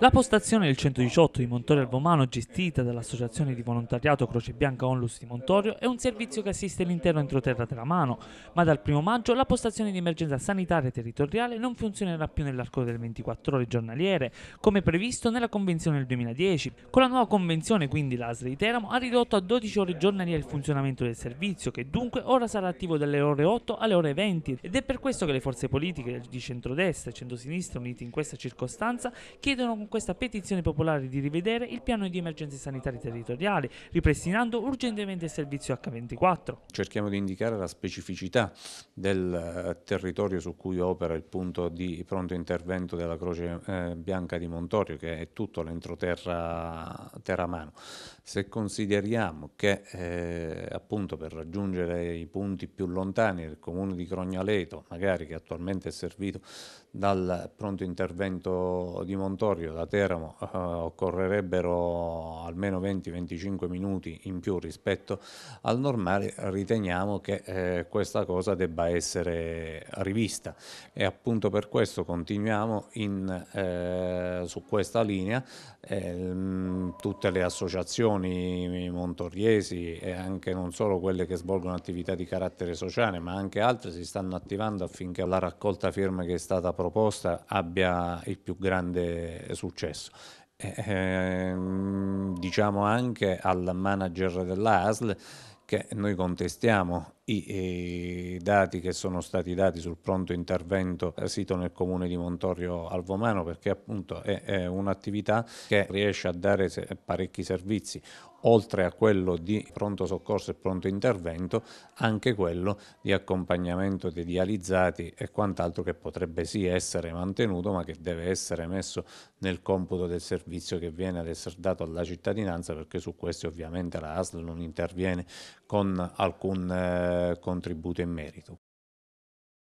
La postazione del 118 di Montorio al gestita dall'Associazione di Volontariato Croce Bianca Onlus di Montorio, è un servizio che assiste l'intero entroterra teramano, ma dal 1 maggio la postazione di emergenza sanitaria territoriale non funzionerà più nell'arco delle 24 ore giornaliere, come previsto nella convenzione del 2010. Con la nuova convenzione, quindi di Teramo ha ridotto a 12 ore giornaliere il funzionamento del servizio, che dunque ora sarà attivo dalle ore 8 alle ore 20, ed è per questo che le forze politiche di centrodestra e centrosinistra unite in questa circostanza chiedono questa petizione popolare di rivedere il piano di emergenze sanitarie territoriali, ripristinando urgentemente il servizio H24. Cerchiamo di indicare la specificità del eh, territorio su cui opera il punto di pronto intervento della Croce eh, Bianca di Montorio, che è tutto l'entroterra Terramano. Se consideriamo che eh, appunto per raggiungere i punti più lontani del comune di Crognaleto, magari che attualmente è servito dal pronto intervento di Montorio, da Teramo eh, occorrerebbero almeno 20-25 minuti in più rispetto al normale, riteniamo che eh, questa cosa debba essere rivista e appunto per questo continuiamo in, eh, su questa linea. Eh, mm, tutte le associazioni montoriesi e anche non solo quelle che svolgono attività di carattere sociale ma anche altre si stanno attivando affinché la raccolta firme che è stata proposta abbia il più grande successo successo. Eh, ehm, diciamo anche al manager dell'ASL che noi contestiamo i dati che sono stati dati sul pronto intervento eh, sito nel comune di Montorio Alvomano perché appunto è, è un'attività che riesce a dare parecchi servizi oltre a quello di pronto soccorso e pronto intervento, anche quello di accompagnamento dei dializzati e quant'altro che potrebbe sì essere mantenuto, ma che deve essere messo nel computo del servizio che viene ad essere dato alla cittadinanza, perché su questo ovviamente la ASL non interviene con alcun eh, contributo in merito.